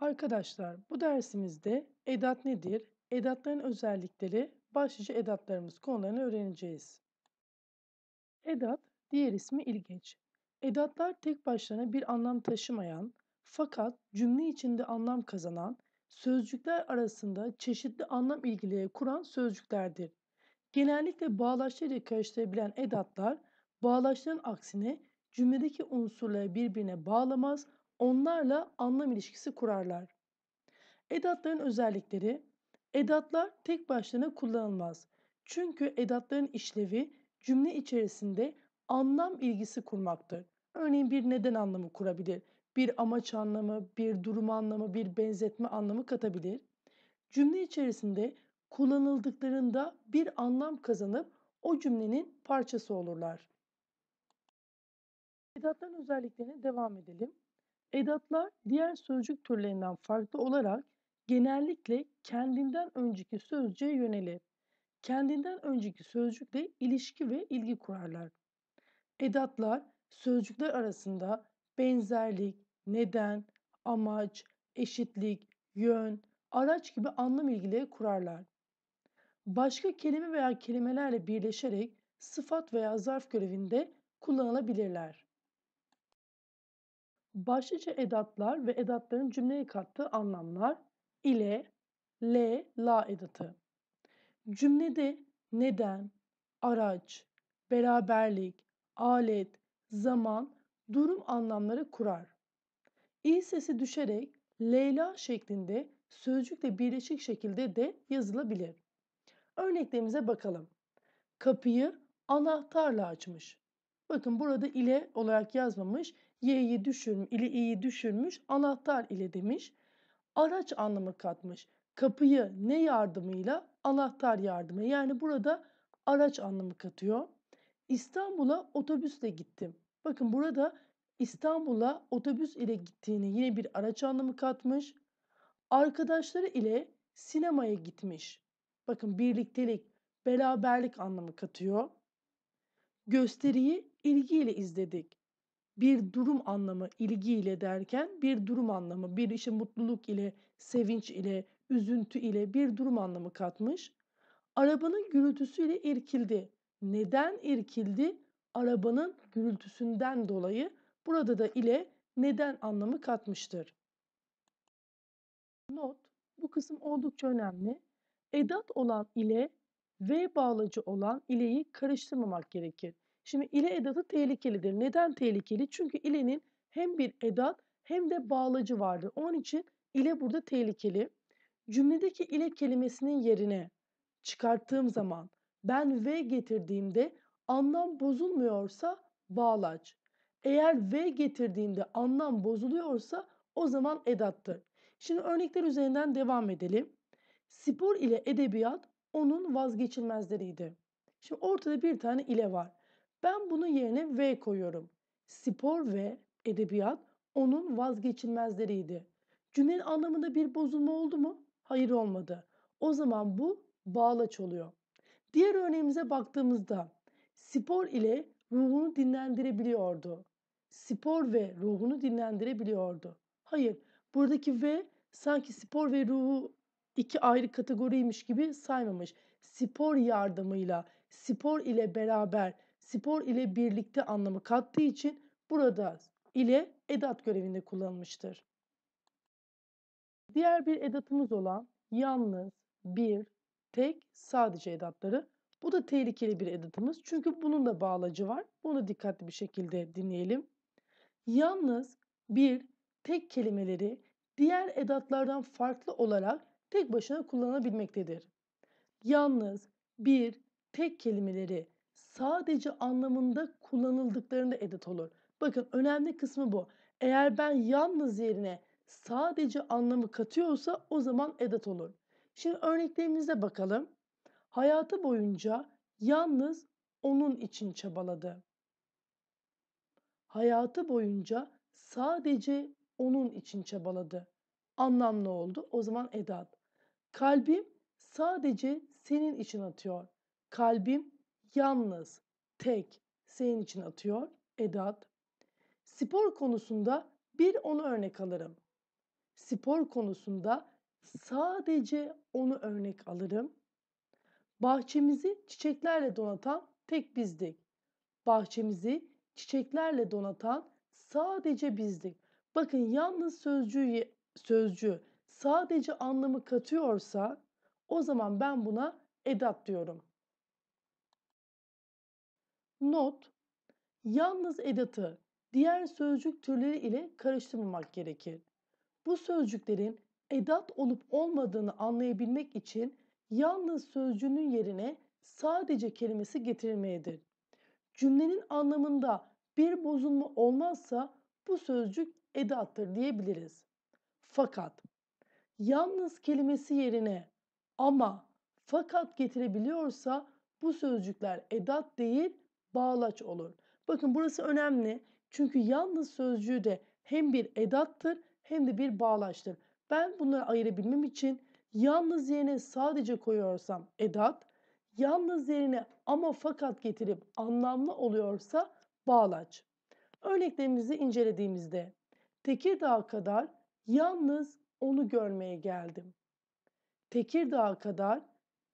Arkadaşlar bu dersimizde edat nedir, edatların özellikleri, başlıca edatlarımız konularını öğreneceğiz. Edat, diğer ismi ilgeç. Edatlar tek başlarına bir anlam taşımayan fakat cümle içinde anlam kazanan, sözcükler arasında çeşitli anlam ilgileri kuran sözcüklerdir. Genellikle bağlaçlarıyla karıştırabilen edatlar, bağlaçların aksine cümledeki unsurları birbirine bağlamaz onlarla anlam ilişkisi kurarlar. Edatların özellikleri Edatlar tek başlarına kullanılmaz. Çünkü edatların işlevi cümle içerisinde anlam ilgisi kurmaktır. Örneğin bir neden anlamı kurabilir, bir amaç anlamı, bir durum anlamı, bir benzetme anlamı katabilir. Cümle içerisinde kullanıldıklarında bir anlam kazanıp o cümlenin parçası olurlar. Edatların özelliklerine devam edelim. Edatlar diğer sözcük türlerinden farklı olarak genellikle kendinden önceki sözcüğe yönelir. Kendinden önceki sözcükle ilişki ve ilgi kurarlar. Edatlar sözcükler arasında benzerlik, neden, amaç, eşitlik, yön, araç gibi anlam ilgileri kurarlar. Başka kelime veya kelimelerle birleşerek sıfat veya zarf görevinde kullanılabilirler. Başlıca edatlar ve edatların cümleye kattığı anlamlar ile, le, la edatı. Cümlede neden, araç, beraberlik, alet, zaman, durum anlamları kurar. İ sesi düşerek Leyla şeklinde sözcükle birleşik şekilde de yazılabilir. Örneklerimize bakalım. Kapıyı anahtarla açmış. Bakın burada ile olarak yazmamış, y'yi düşün, ili i'yi düşürmüş, anahtar ile demiş. Araç anlamı katmış. Kapıyı ne yardımıyla? Anahtar yardımı. Yani burada araç anlamı katıyor. İstanbul'a otobüsle gittim. Bakın burada İstanbul'a otobüs ile gittiğini yine bir araç anlamı katmış. Arkadaşları ile sinemaya gitmiş. Bakın birliktelik, beraberlik anlamı katıyor. Gösteriyi ilgiyle izledik bir durum anlamı ilgi ile derken bir durum anlamı, bir işe mutluluk ile, sevinç ile, üzüntü ile bir durum anlamı katmış. Arabanın gürültüsüyle irkildi. Neden irkildi? Arabanın gürültüsünden dolayı burada da ile neden anlamı katmıştır. Not, bu kısım oldukça önemli. Edat olan ile ve bağlacı olan ileyi karıştırmamak gerekir. Şimdi ile edatı tehlikelidir. Neden tehlikeli? Çünkü ilenin hem bir edat hem de bağlacı vardır. Onun için ile burada tehlikeli. Cümledeki ile kelimesinin yerine çıkarttığım zaman ben ve getirdiğimde anlam bozulmuyorsa bağlaç. Eğer ve getirdiğimde anlam bozuluyorsa o zaman edattır. Şimdi örnekler üzerinden devam edelim. Spor ile edebiyat onun vazgeçilmezleriydi. Şimdi ortada bir tane ile var. Ben bunun yerine V koyuyorum. Spor ve edebiyat onun vazgeçilmezleriydi. Cümlenin anlamında bir bozulma oldu mu? Hayır olmadı. O zaman bu bağlaç oluyor. Diğer örneğimize baktığımızda spor ile ruhunu dinlendirebiliyordu. Spor ve ruhunu dinlendirebiliyordu. Hayır, buradaki ve sanki spor ve ruhu iki ayrı kategoriymiş gibi saymamış. Spor yardımıyla, spor ile beraber spor ile birlikte anlamı kattığı için burada ile edat görevinde kullanılmıştır. Diğer bir edatımız olan yalnız, bir, tek, sadece edatları. Bu da tehlikeli bir edatımız çünkü bunun da bağlacı var. Bunu dikkatli bir şekilde dinleyelim. Yalnız, bir, tek kelimeleri diğer edatlardan farklı olarak tek başına kullanılabilmektedir. Yalnız, bir, tek kelimeleri sadece anlamında kullanıldıklarında edit olur. Bakın önemli kısmı bu. Eğer ben yalnız yerine sadece anlamı katıyorsa o zaman edat olur. Şimdi örneklerimize bakalım. Hayatı boyunca yalnız onun için çabaladı. Hayatı boyunca sadece onun için çabaladı. Anlam ne oldu? O zaman edat. Kalbim sadece senin için atıyor. Kalbim yalnız, tek, senin için atıyor, edat. Spor konusunda bir onu örnek alırım. Spor konusunda sadece onu örnek alırım. Bahçemizi çiçeklerle donatan tek bizdik. Bahçemizi çiçeklerle donatan sadece bizdik. Bakın yalnız sözcüğü, sözcüğü sadece anlamı katıyorsa o zaman ben buna edat diyorum. Not, yalnız edatı diğer sözcük türleri ile karıştırmamak gerekir. Bu sözcüklerin edat olup olmadığını anlayabilmek için yalnız sözcüğünün yerine sadece kelimesi getirilmelidir. Cümlenin anlamında bir bozulma olmazsa bu sözcük edattır diyebiliriz. Fakat yalnız kelimesi yerine ama fakat getirebiliyorsa bu sözcükler edat değil bağlaç olur. Bakın burası önemli. Çünkü yalnız sözcüğü de hem bir edattır hem de bir bağlaçtır. Ben bunları ayırabilmem için yalnız yerine sadece koyuyorsam edat, yalnız yerine ama fakat getirip anlamlı oluyorsa bağlaç. Örneklerimizi incelediğimizde Tekirdağ kadar yalnız onu görmeye geldim. Tekirdağ kadar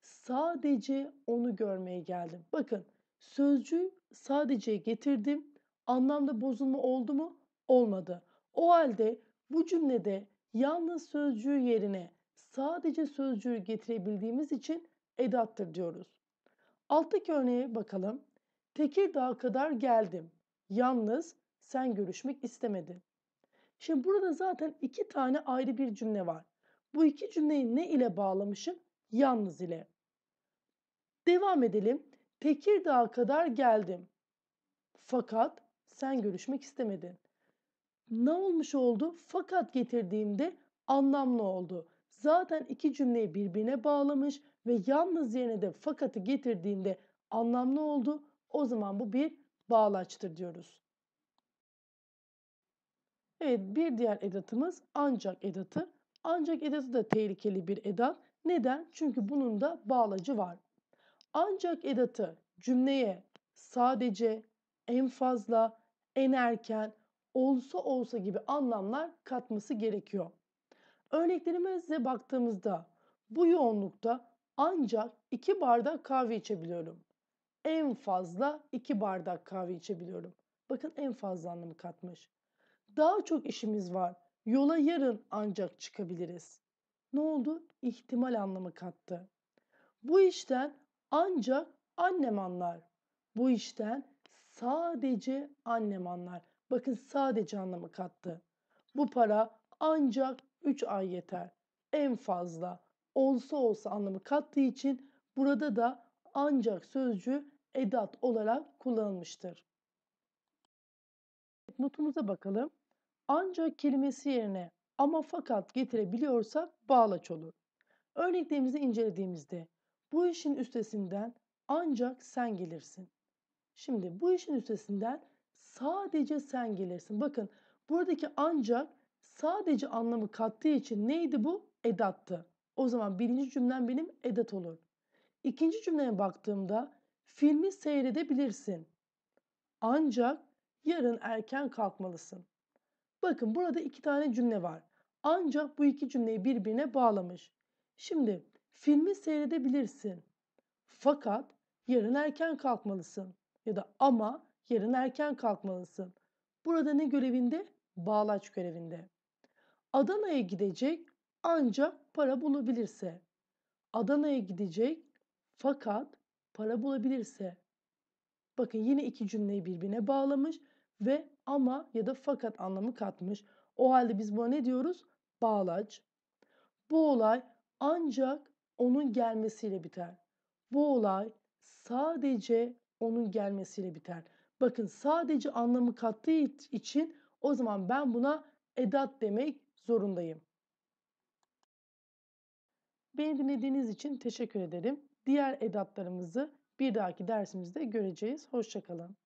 sadece onu görmeye geldim. Bakın Sözcüğü sadece getirdim. Anlamda bozulma oldu mu? Olmadı. O halde bu cümlede yalnız sözcüğü yerine sadece sözcüğü getirebildiğimiz için edattır diyoruz. Alttaki örneğe bakalım. Tekirdağ kadar geldim. Yalnız sen görüşmek istemedin. Şimdi burada zaten iki tane ayrı bir cümle var. Bu iki cümleyi ne ile bağlamışım? Yalnız ile. Devam edelim. Tekirdağ'a kadar geldim. Fakat sen görüşmek istemedin. Ne olmuş oldu? Fakat getirdiğimde anlamlı oldu. Zaten iki cümleyi birbirine bağlamış ve yalnız yerine de fakatı getirdiğinde anlamlı oldu. O zaman bu bir bağlaçtır diyoruz. Evet bir diğer edatımız ancak edatı. Ancak edatı da tehlikeli bir edat. Neden? Çünkü bunun da bağlacı var. Ancak edatı cümleye sadece, en fazla, en erken, olsa olsa gibi anlamlar katması gerekiyor. Örneklerimize baktığımızda bu yoğunlukta ancak 2 bardak kahve içebiliyorum. En fazla 2 bardak kahve içebiliyorum. Bakın en fazla anlamı katmış. Daha çok işimiz var. Yola yarın ancak çıkabiliriz. Ne oldu? İhtimal anlamı kattı. Bu işten ancak annem anlar. Bu işten sadece annem anlar. Bakın sadece anlamı kattı. Bu para ancak 3 ay yeter. En fazla olsa olsa anlamı kattığı için burada da ancak sözcüğü edat olarak kullanılmıştır. Notumuza bakalım. Ancak kelimesi yerine ama fakat getirebiliyorsak bağlaç olur. Örneklerimizi incelediğimizde bu işin üstesinden ancak sen gelirsin. Şimdi bu işin üstesinden sadece sen gelirsin. Bakın buradaki ancak sadece anlamı kattığı için neydi bu? Edattı. O zaman birinci cümlem benim edat olur. İkinci cümleye baktığımda filmi seyredebilirsin. Ancak yarın erken kalkmalısın. Bakın burada iki tane cümle var. Ancak bu iki cümleyi birbirine bağlamış. Şimdi Filmi seyredebilirsin. Fakat yarın erken kalkmalısın. Ya da ama yarın erken kalkmalısın. Burada ne görevinde? Bağlaç görevinde. Adana'ya gidecek ancak para bulabilirse. Adana'ya gidecek fakat para bulabilirse. Bakın yine iki cümleyi birbirine bağlamış ve ama ya da fakat anlamı katmış. O halde biz buna ne diyoruz? Bağlaç. Bu olay ancak onun gelmesiyle biter. Bu olay sadece onun gelmesiyle biter. Bakın sadece anlamı kattığı için o zaman ben buna edat demek zorundayım. Beni dinlediğiniz için teşekkür ederim. Diğer edatlarımızı bir dahaki dersimizde göreceğiz. Hoşçakalın.